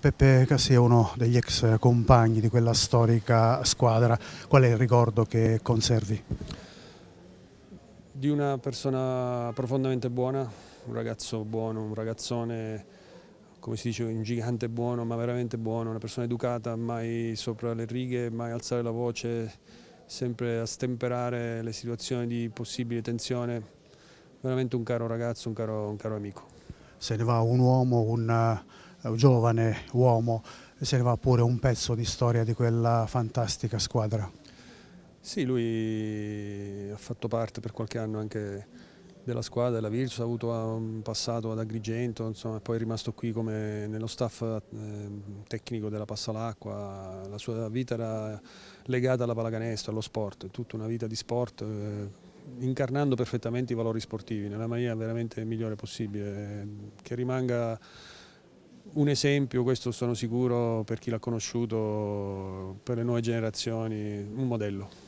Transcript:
Peppe Cassi è uno degli ex compagni di quella storica squadra. Qual è il ricordo che conservi? Di una persona profondamente buona, un ragazzo buono, un ragazzone, come si dice, un gigante buono, ma veramente buono, una persona educata, mai sopra le righe, mai alzare la voce, sempre a stemperare le situazioni di possibile tensione. Veramente un caro ragazzo, un caro, un caro amico. Se ne va un uomo, un giovane uomo, se ne va pure un pezzo di storia di quella fantastica squadra. Sì, lui ha fatto parte per qualche anno anche della squadra, della Virtus, ha avuto un passato ad Agrigento, insomma, poi è rimasto qui come nello staff eh, tecnico della Passalacqua, la sua vita era legata alla pallacanestro, allo sport, tutta una vita di sport, eh, incarnando perfettamente i valori sportivi nella maniera veramente migliore possibile, eh, che rimanga un esempio, questo sono sicuro per chi l'ha conosciuto, per le nuove generazioni, un modello.